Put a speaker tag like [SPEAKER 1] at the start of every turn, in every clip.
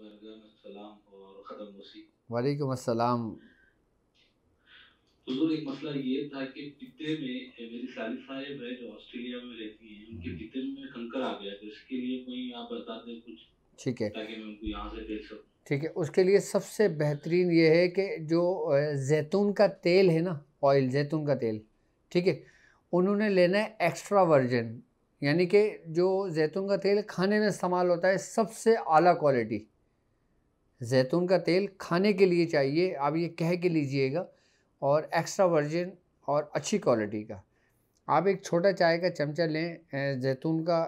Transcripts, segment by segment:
[SPEAKER 1] वालेकुम अस्सलाम हुजूर एक मसला ये था कि पिते में मेरी साली साहिब है जो ऑस्ट्रेलिया में रहती हैं उनके पिते में कंकर आ गया तो इसके लिए कोई आप बता दें कुछ ठीक है ताकि मैं उनको यहाँ से देख सकूँ
[SPEAKER 2] ठीक है उसके लिए सबसे बेहतरीन ये है कि जो जैतून का तेल है ना ऑयल जैतून का तेल ठीक है उन्होंने लेना है एक्स्ट्रा वर्जन यानी कि जो जैतून का तेल खाने में इस्तेमाल होता है सबसे आला क्वालिटी जैतून का तेल खाने के लिए चाहिए आप ये कह के लीजिएगा और एक्स्ट्रा वर्जिन और अच्छी क्वालिटी का आप एक छोटा चाय का चमचा लें जैतून का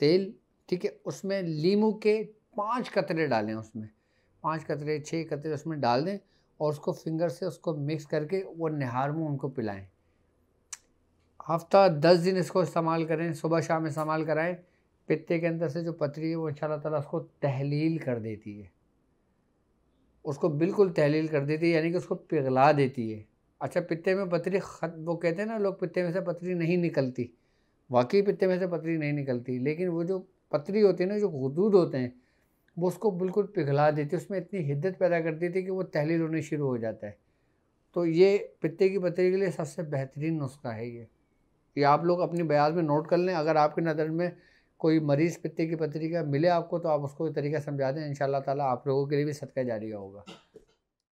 [SPEAKER 2] तेल ठीक है उसमें लीमू के पाँच कतरे डालें उसमें पाँच कतरे छः कतरे उसमें डाल दें और उसको फिंगर से उसको मिक्स करके वो निहार मुँह उनको पिलाएं हफ्ता दस दिन इसको इस्तेमाल करें सुबह शाम इस्तेमाल कराएं पित्ते के अंदर से जो पतरी है वो इन शाला उसको तहलील कर देती है उसको बिल्कुल तहलील कर देती है यानी कि उसको पिघला देती है अच्छा पित्ते में पथरी खत वो कहते हैं ना लोग पित्ते में से पथरी नहीं निकलती वाकई पित्ते में से पथरी नहीं निकलती लेकिन वो जो पथरी होती है ना जो गदूद होते हैं वो उसको बिल्कुल पिघला देती है उसमें इतनी हिद्दत पैदा कर देती है कि वो तहलील होने शुरू हो जाता है तो ये पित्ते की पथरी के लिए सबसे बेहतरीन नुस्खा है ये ये आप लोग अपनी बयाज में नोट कर लें अगर आपकी नज़र में कोई मरीज पत्ते की पत्रिका मिले आपको तो आप उसको तरीका समझा दें इन ताला आप लोगों के लिए भी सदका जारी होगा